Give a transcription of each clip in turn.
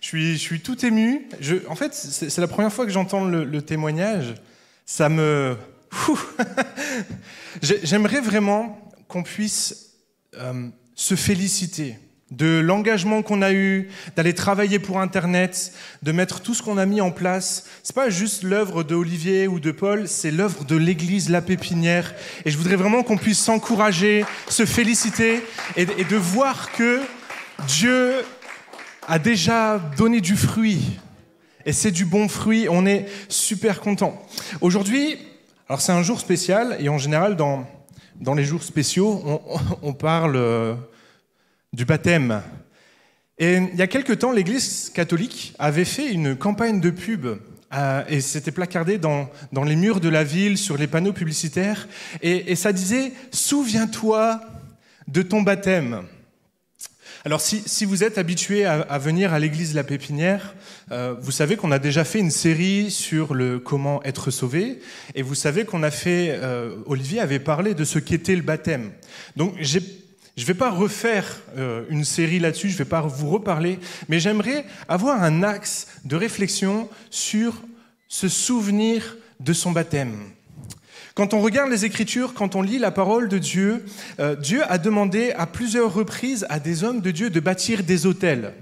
Je suis, tout ému. Je, en fait, c'est la première fois que j'entends le, témoignage. Ça me. J'aimerais vraiment qu'on puisse euh, se féliciter de l'engagement qu'on a eu, d'aller travailler pour Internet, de mettre tout ce qu'on a mis en place. C'est pas juste l'œuvre d'Olivier ou de Paul, c'est l'œuvre de l'Église La Pépinière. Et je voudrais vraiment qu'on puisse s'encourager, se féliciter et, de voir que Dieu a déjà donné du fruit. Et c'est du bon fruit, on est super content. Aujourd'hui, alors c'est un jour spécial, et en général, dans, les jours spéciaux, on, parle euh, du baptême. Et il y a quelque temps, l'Église catholique avait fait une campagne de pub euh, et c'était placardé dans, les murs de la ville, sur les panneaux publicitaires, et ça disait ⁇ Souviens-toi de ton baptême ⁇ alors si, vous êtes habitué à, venir à l'église La Pépinière, euh, vous savez qu'on a déjà fait une série sur le comment être sauvé, et vous savez qu'on a fait, euh, Olivier avait parlé de ce qu'était le baptême. Donc je ne vais pas refaire euh, une série là-dessus, je ne vais pas vous reparler, mais j'aimerais avoir un axe de réflexion sur ce souvenir de son baptême. Quand on regarde les Écritures, quand on lit la parole de Dieu, euh, Dieu a demandé à plusieurs reprises à des hommes de Dieu de bâtir des hôtels.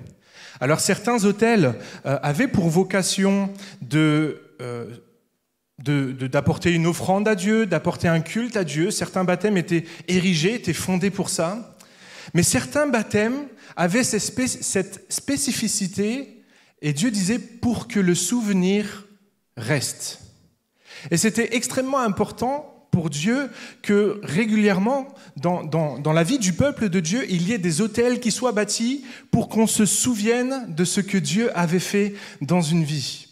Alors certains hôtels euh, avaient pour vocation euh, de... d'apporter une offrande à Dieu, d'apporter un culte à Dieu. Certains baptêmes étaient érigés, étaient fondés pour ça. Mais certains baptêmes avaient cette spécificité et Dieu disait pour que le souvenir reste. Et c'était extrêmement important pour Dieu que régulièrement, dans, dans, la vie du peuple de Dieu, il y ait des hôtels qui soient bâtis pour qu'on se souvienne de ce que Dieu avait fait dans une vie.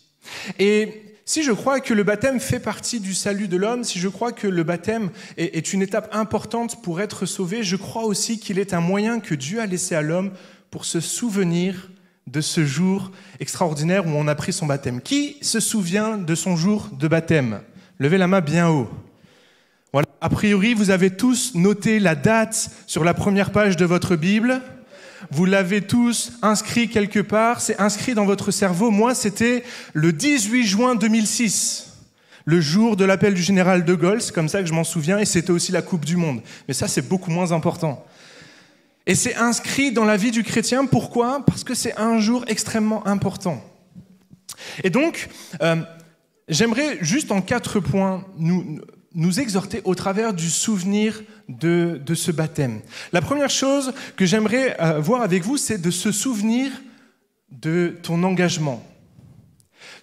Et si je crois que le baptême fait partie du salut de l'homme, si je crois que le baptême est, est une étape importante pour être sauvé, je crois aussi qu'il est un moyen que Dieu a laissé à l'homme pour se souvenir de ce jour extraordinaire où on a pris son baptême. Qui se souvient de son jour de baptême Levez la main bien haut. A priori, vous avez tous noté la date sur la première page de votre Bible. Vous l'avez tous inscrit quelque part. C'est inscrit dans votre cerveau. Moi, c'était le 18 juin 2006. Le jour de l'appel du général de Gaulle, c'est comme ça que je m'en souviens, et c'était aussi la Coupe du Monde. Mais ça, c'est beaucoup moins important. Et c'est inscrit dans la vie du chrétien. Pourquoi Parce que c'est un jour extrêmement important. Et donc, euh, j'aimerais juste en quatre points nous, exhorter au travers du souvenir de, ce baptême. La première chose que j'aimerais euh, voir avec vous, c'est de se souvenir de ton engagement.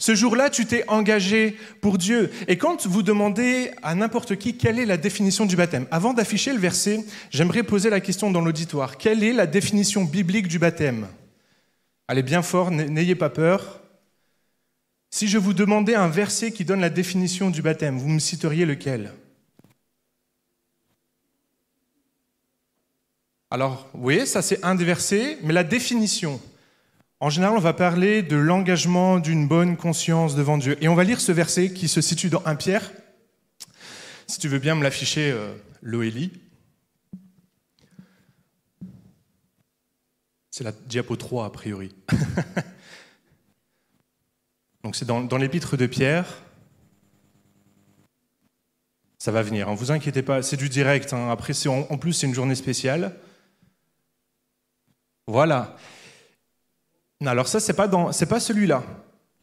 Ce jour-là, tu t'es engagé pour Dieu. Et quand vous demandez à n'importe qui quelle est la définition du baptême, avant d'afficher le verset, j'aimerais poser la question dans l'auditoire. Quelle est la définition biblique du baptême Allez bien fort, n'ayez pas peur. Si je vous demandais un verset qui donne la définition du baptême, vous me citeriez lequel Alors, oui, ça c'est un des versets, mais la définition, en général, on va parler de l'engagement d'une bonne conscience devant Dieu. Et on va lire ce verset qui se situe dans 1 Pierre. Si tu veux bien me l'afficher, euh, Loélie. C'est la diapo 3, a priori. Donc c'est dans, l'épître de Pierre. Ça va venir, ne hein. vous inquiétez pas, c'est du direct. Hein. Après, en, en plus, c'est une journée spéciale. Voilà. Non, Alors ça, c'est pas dans, c'est pas celui-là.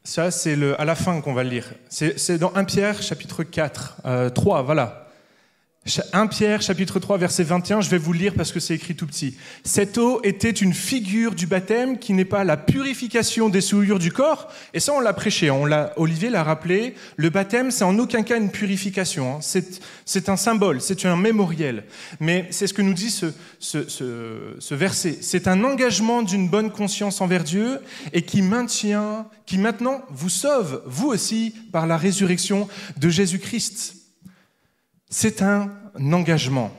Ça, c'est le à la fin qu'on va le lire. C'est dans 1 Pierre, chapitre 4, 3, euh, voilà. 1 Pierre chapitre 3 verset 21, je vais vous le lire parce que c'est écrit tout petit. Cette eau était une figure du baptême qui n'est pas la purification des souillures du corps, et ça on l'a prêché, hein. on l'a, Olivier l'a rappelé, le baptême c'est en aucun cas une purification, hein. c'est, c'est un symbole, c'est un mémoriel, mais c'est ce que nous dit ce, ce, ce, ce verset, c'est un engagement d'une bonne conscience envers Dieu et qui maintient, qui maintenant vous sauve, vous aussi, par la résurrection de Jésus-Christ c'est un engagement.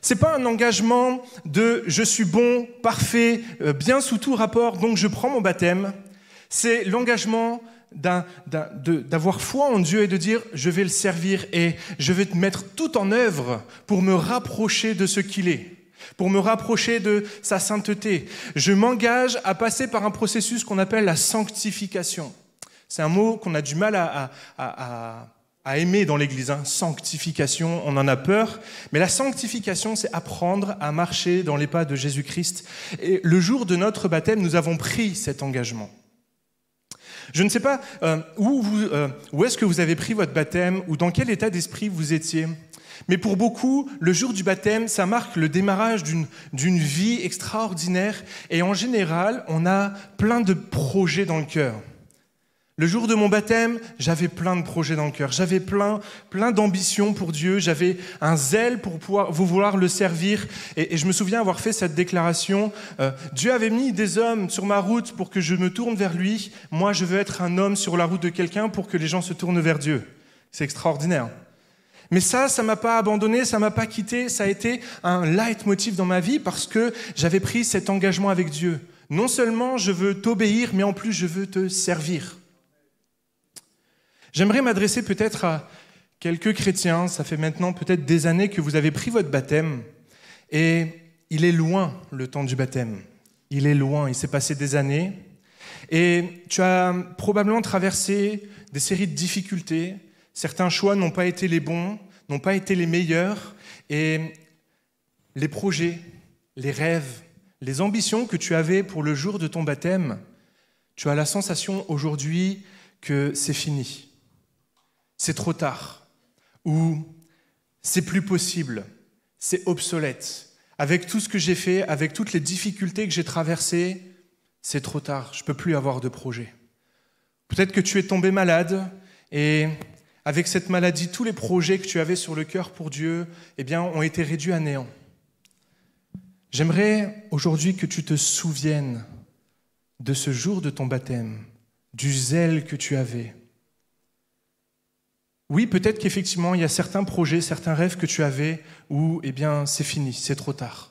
C'est pas un engagement de je suis bon, parfait, euh, bien sous tout rapport, donc je prends mon baptême. C'est l'engagement d'avoir foi en Dieu et de dire je vais le servir et je vais te mettre tout en œuvre pour me rapprocher de ce qu'il est, pour me rapprocher de sa sainteté. Je m'engage à passer par un processus qu'on appelle la sanctification. C'est un mot qu'on a du mal à, à, à à aimer dans l'Église. Hein. Sanctification, on en a peur, mais la sanctification, c'est apprendre à marcher dans les pas de Jésus-Christ. Et le jour de notre baptême, nous avons pris cet engagement. Je ne sais pas euh, où, euh, où est-ce que vous avez pris votre baptême ou dans quel état d'esprit vous étiez. Mais pour beaucoup, le jour du baptême, ça marque le démarrage d'une vie extraordinaire. Et en général, on a plein de projets dans le cœur. Le jour de mon baptême, j'avais plein de projets dans le cœur, j'avais plein, plein d'ambitions pour Dieu, j'avais un zèle pour pouvoir, vous vouloir le servir. Et, je me souviens avoir fait cette déclaration, euh, Dieu avait mis des hommes sur ma route pour que je me tourne vers lui, moi je veux être un homme sur la route de quelqu'un pour que les gens se tournent vers Dieu. C'est extraordinaire. Mais ça, ça m'a pas abandonné, ça m'a pas quitté, ça a été un leitmotiv dans ma vie parce que j'avais pris cet engagement avec Dieu. Non seulement je veux t'obéir, mais en plus je veux te servir. J'aimerais m'adresser peut-être à quelques chrétiens. Ça fait maintenant peut-être des années que vous avez pris votre baptême. Et il est loin le temps du baptême. Il est loin. Il s'est passé des années. Et tu as probablement traversé des séries de difficultés. Certains choix n'ont pas été les bons, n'ont pas été les meilleurs. Et les projets, les rêves, les ambitions que tu avais pour le jour de ton baptême, tu as la sensation aujourd'hui que c'est fini c'est trop tard, ou c'est plus possible, c'est obsolète. Avec tout ce que j'ai fait, avec toutes les difficultés que j'ai traversées, c'est trop tard, je ne peux plus avoir de projet. Peut-être que tu es tombé malade et avec cette maladie, tous les projets que tu avais sur le cœur pour Dieu eh bien, ont été réduits à néant. J'aimerais aujourd'hui que tu te souviennes de ce jour de ton baptême, du zèle que tu avais, oui, peut-être qu'effectivement, il y a certains projets, certains rêves que tu avais où, eh bien, c'est fini, c'est trop tard.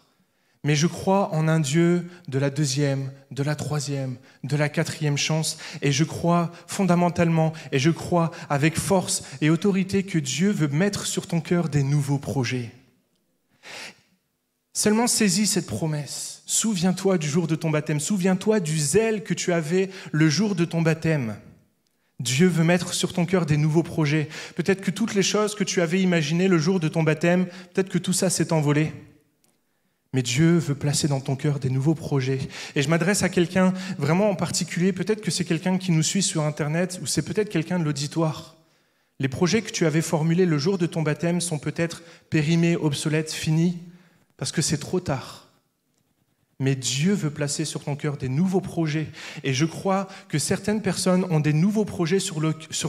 Mais je crois en un Dieu de la deuxième, de la troisième, de la quatrième chance, et je crois fondamentalement, et je crois avec force et autorité que Dieu veut mettre sur ton cœur des nouveaux projets. Seulement saisis cette promesse, souviens-toi du jour de ton baptême, souviens-toi du zèle que tu avais le jour de ton baptême. Dieu veut mettre sur ton cœur des nouveaux projets. Peut-être que toutes les choses que tu avais imaginées le jour de ton baptême, peut-être que tout ça s'est envolé. Mais Dieu veut placer dans ton cœur des nouveaux projets. Et je m'adresse à quelqu'un vraiment en particulier, peut-être que c'est quelqu'un qui nous suit sur Internet ou c'est peut-être quelqu'un de l'auditoire. Les projets que tu avais formulés le jour de ton baptême sont peut-être périmés, obsolètes, finis, parce que c'est trop tard. Mais Dieu veut placer sur ton cœur des nouveaux projets. Et je crois que certaines personnes ont des nouveaux projets sur,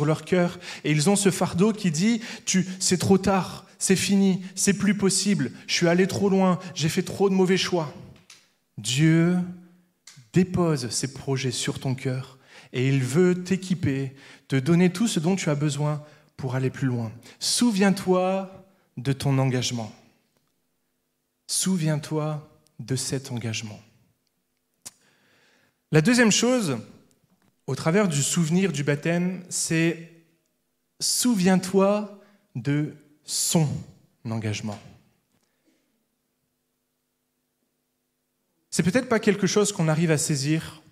leur cœur. Et ils ont ce fardeau qui dit, tu, c'est trop tard, c'est fini, c'est plus possible, je suis allé trop loin, j'ai fait trop de mauvais choix. Dieu dépose ses projets sur ton cœur. Et il veut t'équiper, te donner tout ce dont tu as besoin pour aller plus loin. Souviens-toi de ton engagement. Souviens-toi de cet engagement. La deuxième chose, au travers du souvenir du baptême, c'est souviens-toi de son engagement. C'est peut-être pas quelque chose qu'on arrive à saisir,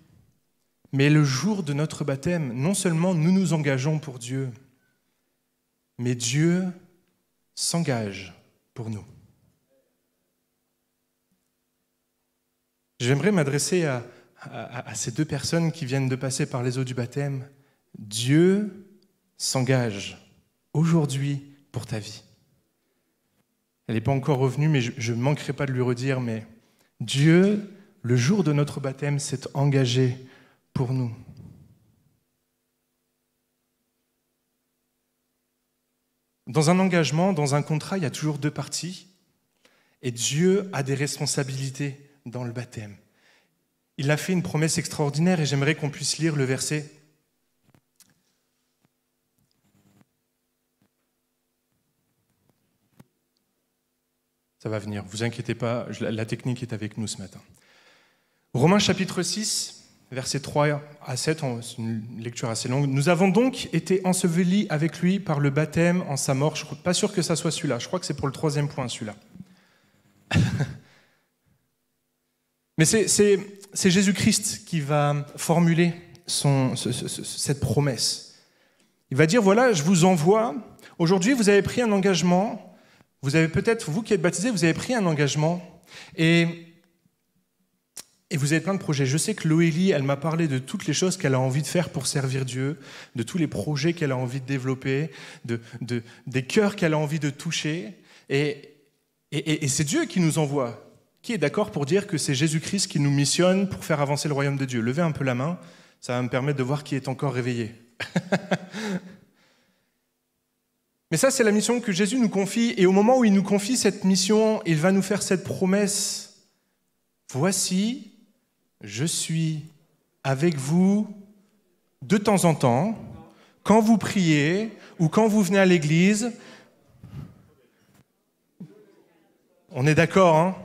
mais le jour de notre baptême, non seulement nous nous engageons pour Dieu, mais Dieu s'engage pour nous. J'aimerais m'adresser à, ces deux personnes qui viennent de passer par les eaux du baptême. Dieu s'engage aujourd'hui pour ta vie. Elle n'est pas encore revenue, mais je ne manquerai pas de lui redire, mais Dieu, le jour de notre baptême, s'est engagé pour nous. Dans un engagement, dans un contrat, il y a toujours deux parties. Et Dieu a des responsabilités dans le baptême. Il a fait une promesse extraordinaire et j'aimerais qu'on puisse lire le verset. Ça va venir, vous inquiétez pas, la technique est avec nous ce matin. Romains chapitre 6, versets 3 à 7, c'est une lecture assez longue. Nous avons donc été ensevelis avec lui par le baptême en sa mort. Je ne suis pas sûr que ça soit celui-là, je crois que c'est pour le troisième point celui-là. Mais c'est Jésus-Christ qui va formuler cette promesse. Il va dire, voilà, je vous envoie, aujourd'hui vous avez pris un engagement, vous avez peut-être, vous qui êtes baptisé, vous avez pris un engagement, et, vous avez plein de projets. Je sais que Loélie, elle m'a parlé de toutes les choses qu'elle a envie de faire pour servir Dieu, de tous les projets qu'elle a envie de développer, de, des cœurs qu'elle a envie de toucher, et c'est Dieu qui nous envoie. Qui est d'accord pour dire que c'est Jésus-Christ qui nous missionne pour faire avancer le royaume de Dieu Levez un peu la main, ça va me permettre de voir qui est encore réveillé. Mais ça, c'est la mission que Jésus nous confie. Et au moment où il nous confie cette mission, il va nous faire cette promesse. Voici, je suis avec vous de temps en temps, quand vous priez ou quand vous venez à l'église. On est d'accord, hein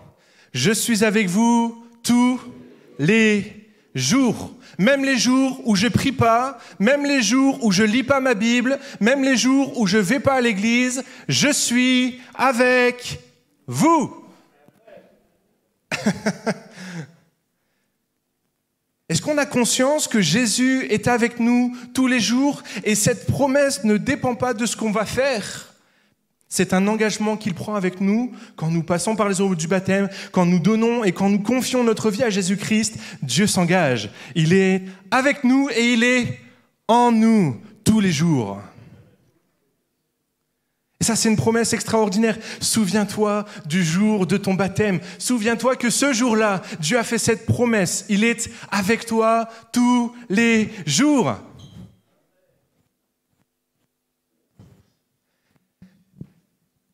je suis avec vous tous les jours. Même les jours où je prie pas, même les jours où je lis pas ma Bible, même les jours où je vais pas à l'église, je suis avec vous. Est-ce qu'on a conscience que Jésus est avec nous tous les jours et cette promesse ne dépend pas de ce qu'on va faire c'est un engagement qu'il prend avec nous quand nous passons par les eaux du baptême, quand nous donnons et quand nous confions notre vie à Jésus-Christ. Dieu s'engage. Il est avec nous et il est en nous tous les jours. Et ça, c'est une promesse extraordinaire. Souviens-toi du jour de ton baptême. Souviens-toi que ce jour-là, Dieu a fait cette promesse. Il est avec toi tous les jours.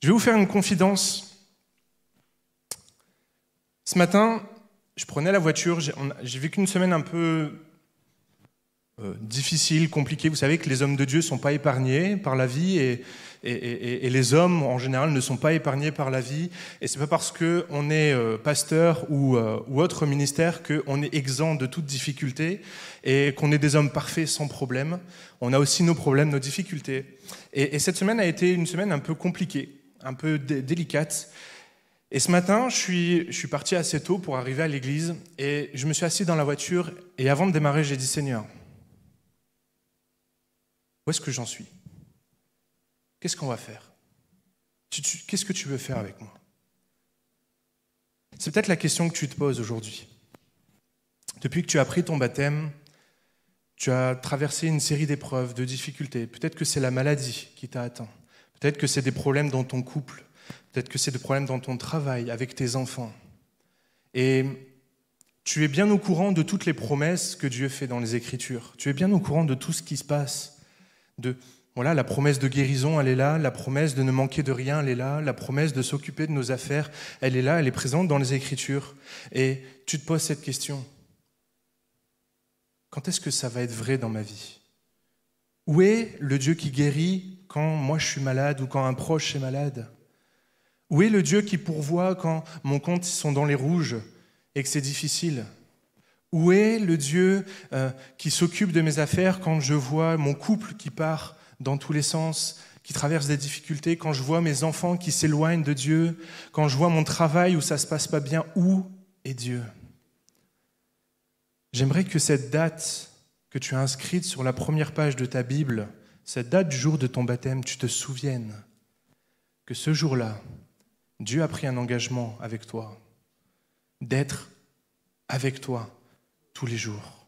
Je vais vous faire une confidence. Ce matin, je prenais la voiture, j'ai vécu une semaine un peu euh, difficile, compliquée. Vous savez que les hommes de Dieu ne sont pas épargnés par la vie et, et, les hommes en général ne sont pas épargnés par la vie. Et c'est pas parce qu'on est euh, pasteur ou, euh, ou, autre ministère qu'on est exempt de toute difficulté et qu'on est des hommes parfaits sans problème. On a aussi nos problèmes, nos difficultés. Et, cette semaine a été une semaine un peu compliquée un peu délicate. Et ce matin, je suis, parti assez tôt pour arriver à l'église et je me suis assis dans la voiture et avant de démarrer, j'ai dit Seigneur, où est-ce que j'en suis Qu'est-ce qu'on va faire Qu'est-ce que tu veux faire avec moi C'est peut-être la question que tu te poses aujourd'hui. Depuis que tu as pris ton baptême, tu as traversé une série d'épreuves, de difficultés. Peut-être que c'est la maladie qui t'a atteint. Peut-être que c'est des problèmes dans ton couple, peut-être que c'est des problèmes dans ton travail, avec tes enfants. Et tu es bien au courant de toutes les promesses que Dieu fait dans les Écritures. Tu es bien au courant de tout ce qui se passe. De, voilà, la promesse de guérison, elle est là. La promesse de ne manquer de rien, elle est là. La promesse de s'occuper de nos affaires, elle est là. Elle est présente dans les Écritures. Et tu te poses cette question. Quand est-ce que ça va être vrai dans ma vie Où est le Dieu qui guérit quand moi je suis malade ou quand un proche est malade Où est le Dieu qui pourvoit quand mon compte ils sont dans les rouges et que c'est difficile Où est le Dieu euh, qui s'occupe de mes affaires quand je vois mon couple qui part dans tous les sens, qui traverse des difficultés, quand je vois mes enfants qui s'éloignent de Dieu, quand je vois mon travail où ça se passe pas bien Où est Dieu J'aimerais que cette date que tu as inscrite sur la première page de ta Bible, cette date du jour de ton baptême, tu te souviennes que ce jour-là, Dieu a pris un engagement avec toi, d'être avec toi tous les jours.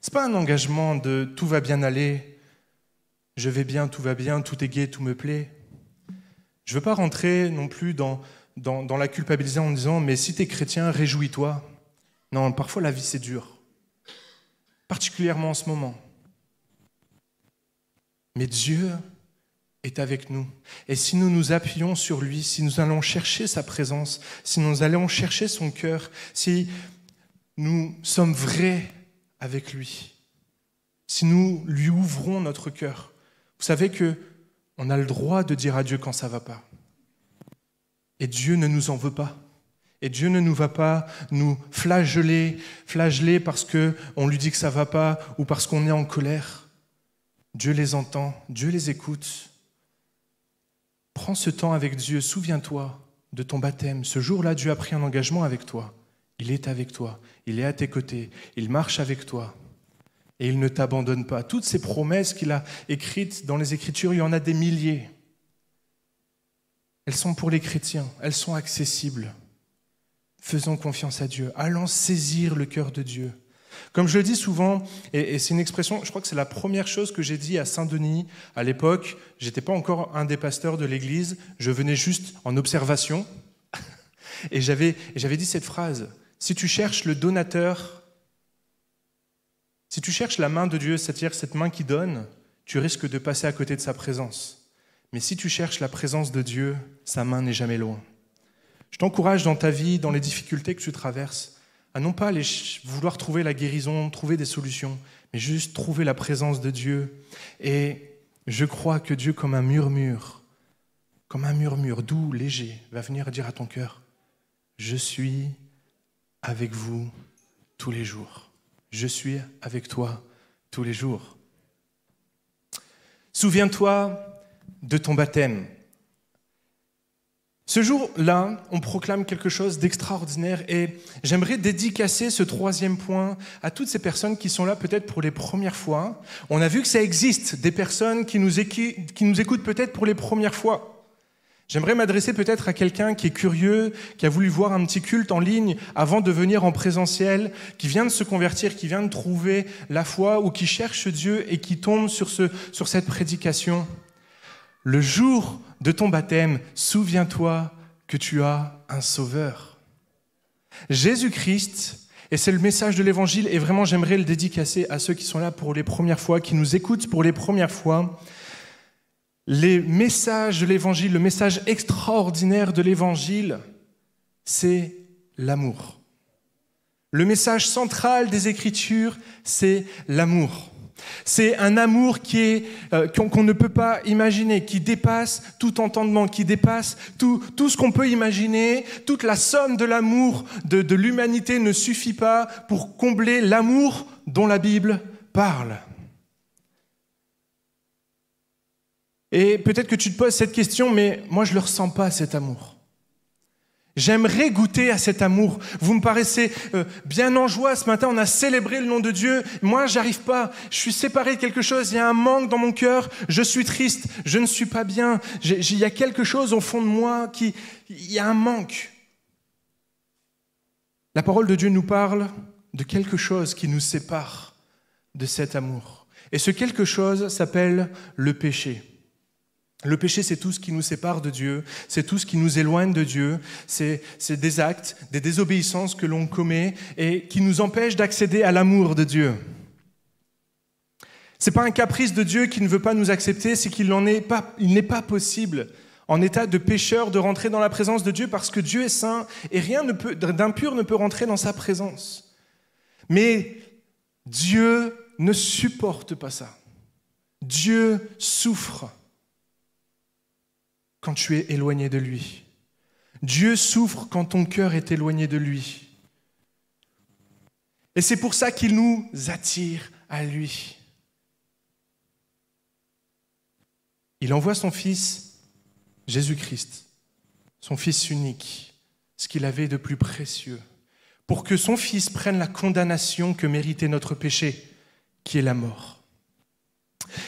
Ce n'est pas un engagement de tout va bien aller, je vais bien, tout va bien, tout est gai, tout me plaît. Je ne veux pas rentrer non plus dans, dans, la culpabilisation en disant mais si tu es chrétien, réjouis-toi. Non, parfois la vie c'est dur, particulièrement en ce moment. Mais Dieu est avec nous. Et si nous nous appuyons sur lui, si nous allons chercher sa présence, si nous allons chercher son cœur, si nous sommes vrais avec lui, si nous lui ouvrons notre cœur, vous savez que on a le droit de dire à Dieu quand ça va pas. Et Dieu ne nous en veut pas. Et Dieu ne nous va pas nous flageller, flageller parce qu'on lui dit que ça va pas ou parce qu'on est en colère. Dieu les entend, Dieu les écoute. Prends ce temps avec Dieu, souviens-toi de ton baptême. Ce jour-là, Dieu a pris un engagement avec toi. Il est avec toi, il est à tes côtés, il marche avec toi. Et il ne t'abandonne pas. Toutes ces promesses qu'il a écrites dans les Écritures, il y en a des milliers. Elles sont pour les chrétiens, elles sont accessibles. Faisons confiance à Dieu, allons saisir le cœur de Dieu. Comme je le dis souvent, et, c'est une expression, je crois que c'est la première chose que j'ai dit à Saint-Denis à l'époque, j'étais pas encore un des pasteurs de l'église, je venais juste en observation, et j'avais dit cette phrase, si tu cherches le donateur, si tu cherches la main de Dieu, c'est-à-dire cette main qui donne, tu risques de passer à côté de sa présence. Mais si tu cherches la présence de Dieu, sa main n'est jamais loin. Je t'encourage dans ta vie, dans les difficultés que tu traverses, à non pas vouloir trouver la guérison, trouver des solutions, mais juste trouver la présence de Dieu. Et je crois que Dieu, comme un murmure, comme un murmure doux, léger, va venir dire à ton cœur, je suis avec vous tous les jours. Je suis avec toi tous les jours. Souviens-toi de ton baptême. Ce jour-là, on proclame quelque chose d'extraordinaire et j'aimerais dédicacer ce troisième point à toutes ces personnes qui sont là peut-être pour les premières fois. On a vu que ça existe, des personnes qui nous, écoutent peut-être pour les premières fois. J'aimerais m'adresser peut-être à quelqu'un qui est curieux, qui a voulu voir un petit culte en ligne avant de venir en présentiel, qui vient de se convertir, qui vient de trouver la foi ou qui cherche Dieu et qui tombe sur, ce, sur cette prédication le jour de ton baptême, souviens-toi que tu as un sauveur. Jésus-Christ, et c'est le message de l'Évangile, et vraiment j'aimerais le dédicacer à ceux qui sont là pour les premières fois, qui nous écoutent pour les premières fois. Les messages de l'Évangile, le message extraordinaire de l'Évangile, c'est l'amour. Le message central des Écritures, c'est l'amour. C'est un amour euh, qu'on ne peut pas imaginer, qui dépasse tout entendement, qui dépasse tout, ce qu'on peut imaginer. Toute la somme de l'amour de, de l'humanité ne suffit pas pour combler l'amour dont la Bible parle. Et peut-être que tu te poses cette question, mais moi je ne le ressens pas, cet amour. J'aimerais goûter à cet amour. Vous me paraissez euh, bien en joie ce matin. On a célébré le nom de Dieu. Moi, j'arrive pas. Je suis séparé de quelque chose. Il y a un manque dans mon cœur. Je suis triste. Je ne suis pas bien. Il y a quelque chose au fond de moi qui. Il y a un manque. La parole de Dieu nous parle de quelque chose qui nous sépare de cet amour. Et ce quelque chose s'appelle le péché. Le péché, c'est tout ce qui nous sépare de Dieu, c'est tout ce qui nous éloigne de Dieu, c'est des actes, des désobéissances que l'on commet et qui nous empêchent d'accéder à l'amour de Dieu. Ce n'est pas un caprice de Dieu qui ne veut pas nous accepter, c'est qu'il n'est pas, possible en état de pécheur de rentrer dans la présence de Dieu parce que Dieu est saint et rien d'impur ne peut rentrer dans sa présence. Mais Dieu ne supporte pas ça. Dieu souffre quand tu es éloigné de lui. Dieu souffre quand ton cœur est éloigné de lui. Et c'est pour ça qu'il nous attire à lui. Il envoie son Fils, Jésus-Christ, son Fils unique, ce qu'il avait de plus précieux, pour que son Fils prenne la condamnation que méritait notre péché, qui est la mort.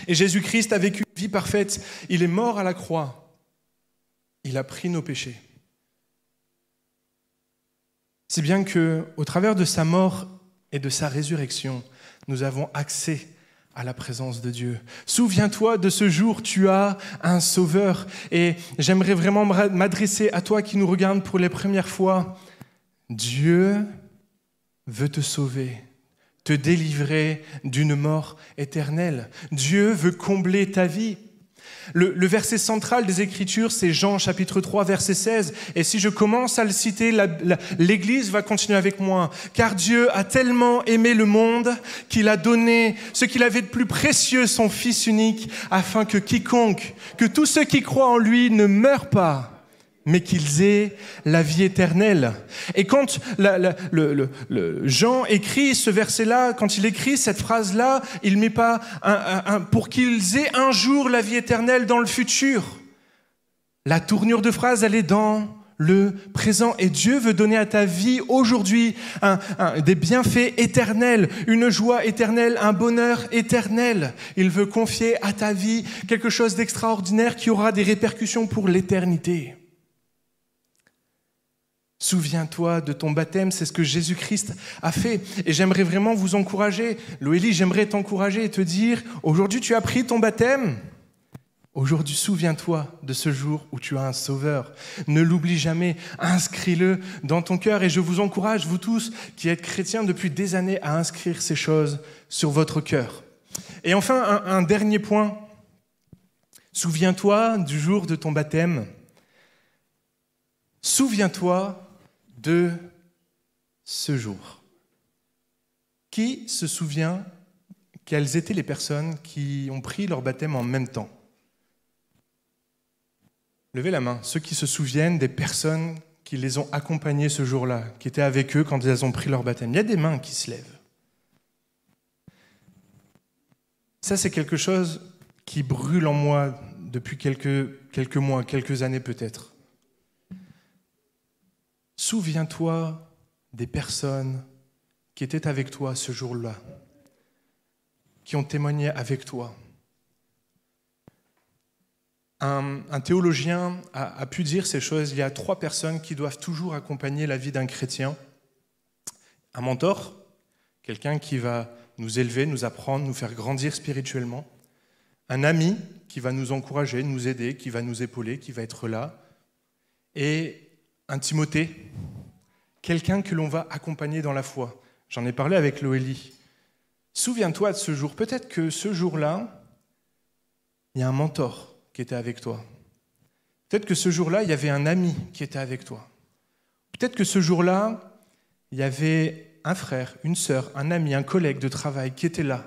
Et Jésus-Christ a vécu une vie parfaite. Il est mort à la croix il a pris nos péchés. Si bien que, au travers de sa mort et de sa résurrection, nous avons accès à la présence de Dieu. Souviens-toi de ce jour, tu as un sauveur. Et j'aimerais vraiment m'adresser à toi qui nous regarde pour les premières fois. Dieu veut te sauver te délivrer d'une mort éternelle. Dieu veut combler ta vie. Le, verset central des Écritures, c'est Jean chapitre 3, verset 16. Et si je commence à le citer, l'Église va continuer avec moi. Car Dieu a tellement aimé le monde qu'il a donné ce qu'il avait de plus précieux, son Fils unique, afin que quiconque, que tous ceux qui croient en lui ne meurent pas, mais qu'ils aient la vie éternelle. Et quand le, Jean écrit ce verset-là, quand il écrit cette phrase-là, il met pas pour qu'ils aient un jour la vie éternelle dans le futur. La tournure de phrase, elle est dans le présent. Et Dieu veut donner à ta vie aujourd'hui des bienfaits éternels, une joie éternelle, un bonheur éternel. Il veut confier à ta vie quelque chose d'extraordinaire qui aura des répercussions pour l'éternité. Souviens-toi de ton baptême, c'est ce que Jésus-Christ a fait. Et j'aimerais vraiment vous encourager. Loélie, j'aimerais t'encourager et te dire, aujourd'hui tu as pris ton baptême. Aujourd'hui, souviens-toi de ce jour où tu as un sauveur. Ne l'oublie jamais, inscris-le dans ton cœur. Et je vous encourage, vous tous qui êtes chrétiens depuis des années, à inscrire ces choses sur votre cœur. Et enfin, un, un dernier point. Souviens-toi du jour de ton baptême. Souviens-toi de ce jour. Qui se souvient quelles étaient les personnes qui ont pris leur baptême en même temps Levez la main, ceux qui se souviennent des personnes qui les ont accompagnées ce jour-là, qui étaient avec eux quand elles ont pris leur baptême. Il y a des mains qui se lèvent. Ça, c'est quelque chose qui brûle en moi depuis quelques mois, quelques années peut-être. Souviens-toi des personnes qui étaient avec toi ce jour-là, qui ont témoigné avec toi. Un, théologien a, a, pu dire ces choses. Il y a trois personnes qui doivent toujours accompagner la vie d'un chrétien. Un mentor, quelqu'un qui va nous élever, nous apprendre, nous faire grandir spirituellement. Un ami qui va nous encourager, nous aider, qui va nous épauler, qui va être là. Et un Timothée, quelqu'un que l'on va accompagner dans la foi. J'en ai parlé avec Loélie. Souviens-toi de ce jour. Peut-être que ce jour-là, il y a un mentor qui était avec toi. Peut-être que ce jour-là, il y avait un ami qui était avec toi. Peut-être que ce jour-là, il y avait un frère, une sœur, un ami, un collègue de travail qui était là.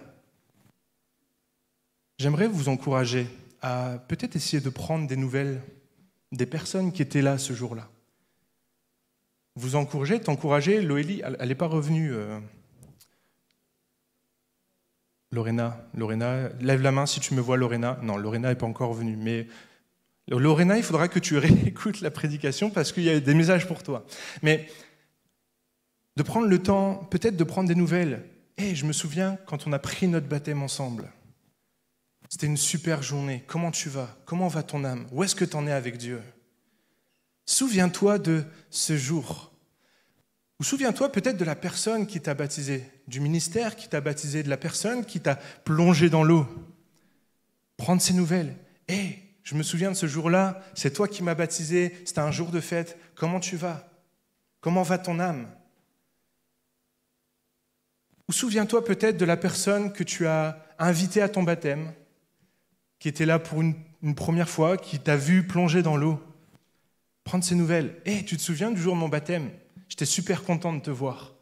J'aimerais vous encourager à peut-être essayer de prendre des nouvelles des personnes qui étaient là ce jour-là vous encourager, t'encourager. Loélie, elle n'est pas revenue. Euh. Lorena, Lorena, lève la main si tu me vois, Lorena. Non, Lorena n'est pas encore venue, mais Lorena, il faudra que tu réécoutes la prédication parce qu'il y a des messages pour toi. Mais de prendre le temps, peut-être de prendre des nouvelles. Hé, eh, je me souviens quand on a pris notre baptême ensemble. C'était une super journée. Comment tu vas Comment va ton âme Où est-ce que tu en es avec Dieu Souviens-toi de ce jour. Ou souviens-toi peut-être de la personne qui t'a baptisé, du ministère qui t'a baptisé, de la personne qui t'a plongé dans l'eau. Prendre ces nouvelles. Hé, je me souviens de ce jour-là, c'est toi qui m'as baptisé, c'était un jour de fête, comment tu vas Comment va ton âme Ou souviens-toi peut-être de la personne que tu as invitée à ton baptême, qui était là pour une première fois, qui t'a vu plonger dans l'eau prendre ses nouvelles. Hé, eh, tu te souviens du jour de mon baptême J'étais super content de te voir.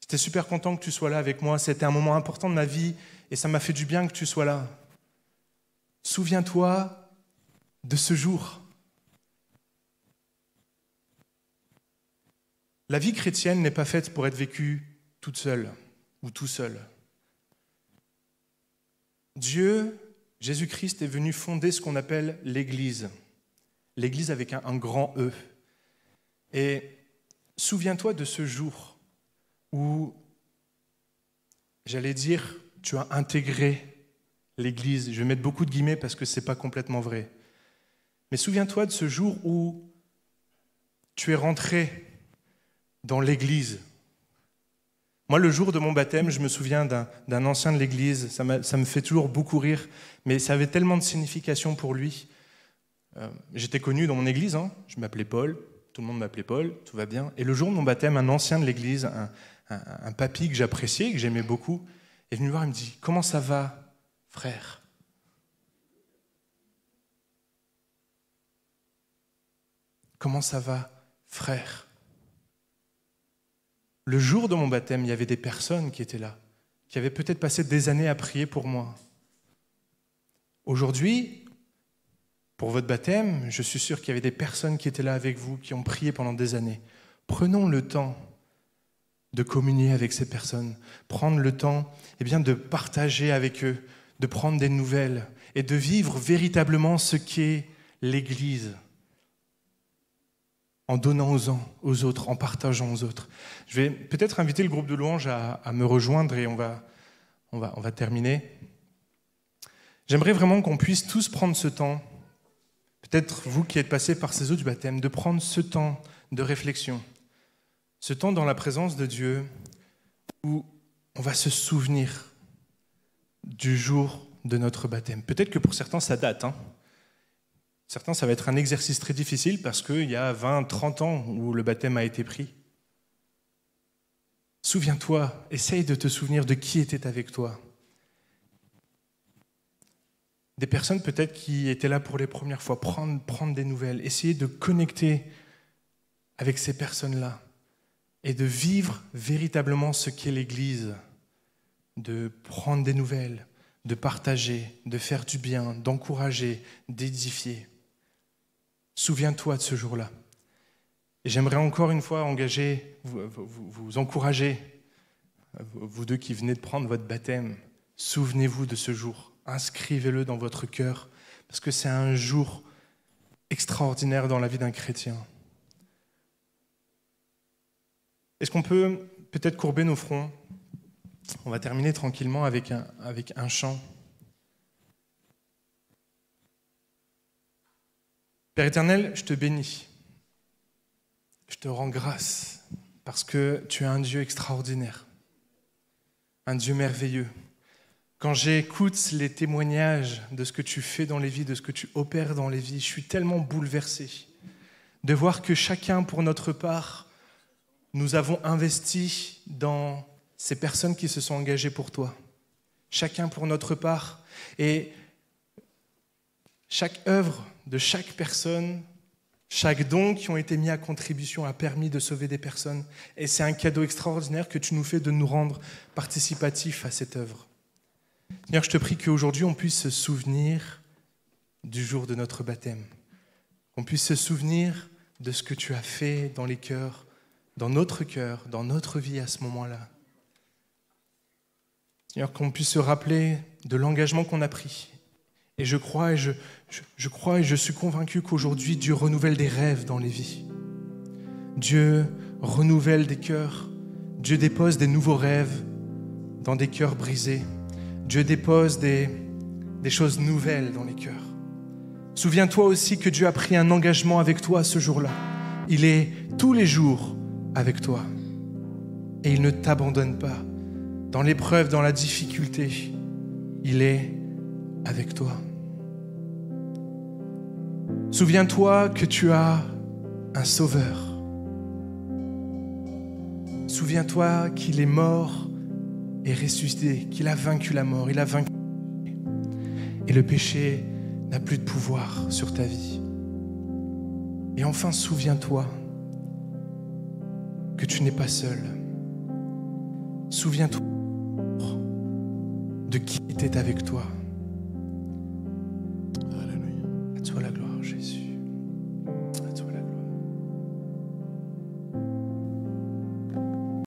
J'étais super content que tu sois là avec moi. C'était un moment important de ma vie et ça m'a fait du bien que tu sois là. Souviens-toi de ce jour. La vie chrétienne n'est pas faite pour être vécue toute seule ou tout seul. Dieu, Jésus-Christ, est venu fonder ce qu'on appelle l'Église l'Église avec un, grand E. Et souviens-toi de ce jour où, j'allais dire, tu as intégré l'Église. Je vais mettre beaucoup de guillemets parce que ce n'est pas complètement vrai. Mais souviens-toi de ce jour où tu es rentré dans l'Église. Moi, le jour de mon baptême, je me souviens d'un ancien de l'Église. ça me fait toujours beaucoup rire, mais ça avait tellement de signification pour lui. Euh, j'étais connu dans mon église, hein. je m'appelais Paul, tout le monde m'appelait Paul, tout va bien. Et le jour de mon baptême, un ancien de l'église, un, papy que j'appréciais, que j'aimais beaucoup, est venu me voir et me dit Comment ça va, frère Comment ça va, frère Le jour de mon baptême, il y avait des personnes qui étaient là, qui avaient peut-être passé des années à prier pour moi. Aujourd'hui, pour votre baptême. Je suis sûr qu'il y avait des personnes qui étaient là avec vous, qui ont prié pendant des années. Prenons le temps de communier avec ces personnes, prendre le temps et eh bien, de partager avec eux, de prendre des nouvelles et de vivre véritablement ce qu'est l'Église en donnant aux, uns, aux autres, en partageant aux autres. Je vais peut-être inviter le groupe de louanges à, à, me rejoindre et on va, on va, on va terminer. J'aimerais vraiment qu'on puisse tous prendre ce temps Peut-être vous qui êtes passé par ces eaux du baptême, de prendre ce temps de réflexion, ce temps dans la présence de Dieu où on va se souvenir du jour de notre baptême. Peut-être que pour certains, ça date. Hein. Certains, ça va être un exercice très difficile parce qu'il y a 20, 30 ans où le baptême a été pris. Souviens-toi, essaye de te souvenir de qui était avec toi des personnes peut-être qui étaient là pour les premières fois, prendre, prendre des nouvelles, essayer de connecter avec ces personnes-là et de vivre véritablement ce qu'est l'Église, de prendre des nouvelles, de partager, de faire du bien, d'encourager, d'édifier. Souviens-toi de ce jour-là. Et j'aimerais encore une fois engager, vous, vous encourager, vous deux qui venez de prendre votre baptême, souvenez-vous de ce jour Inscrivez-le dans votre cœur, parce que c'est un jour extraordinaire dans la vie d'un chrétien. Est-ce qu'on peut peut-être courber nos fronts On va terminer tranquillement avec un, avec un chant. Père éternel, je te bénis. Je te rends grâce parce que tu es un Dieu extraordinaire, un Dieu merveilleux. Quand j'écoute les témoignages de ce que tu fais dans les vies, de ce que tu opères dans les vies, je suis tellement bouleversé de voir que chacun, pour notre part, nous avons investi dans ces personnes qui se sont engagées pour toi. Chacun pour notre part. Et chaque œuvre de chaque personne, chaque don qui ont été mis à contribution a permis de sauver des personnes. Et c'est un cadeau extraordinaire que tu nous fais de nous rendre participatifs à cette œuvre. Seigneur, je te prie qu'aujourd'hui on puisse se souvenir du jour de notre baptême, On puisse se souvenir de ce que tu as fait dans les cœurs, dans notre cœur, dans notre vie à ce moment-là. Seigneur, qu'on puisse se rappeler de l'engagement qu'on a pris. Et je crois et je, crois et je suis convaincu qu'aujourd'hui Dieu renouvelle des rêves dans les vies. Dieu renouvelle des cœurs. Dieu dépose des nouveaux rêves dans des cœurs brisés. Dieu dépose des, choses nouvelles dans les cœurs. Souviens-toi aussi que Dieu a pris un engagement avec toi ce jour-là. Il est tous les jours avec toi. Et il ne t'abandonne pas. Dans l'épreuve, dans la difficulté, il est avec toi. Souviens-toi que tu as un sauveur. Souviens-toi qu'il est mort et ressuscité, qu'il a vaincu la mort, il a vaincu. Et le péché n'a plus de pouvoir sur ta vie. Et enfin, souviens-toi que tu n'es pas seul. Souviens-toi de qui était avec toi.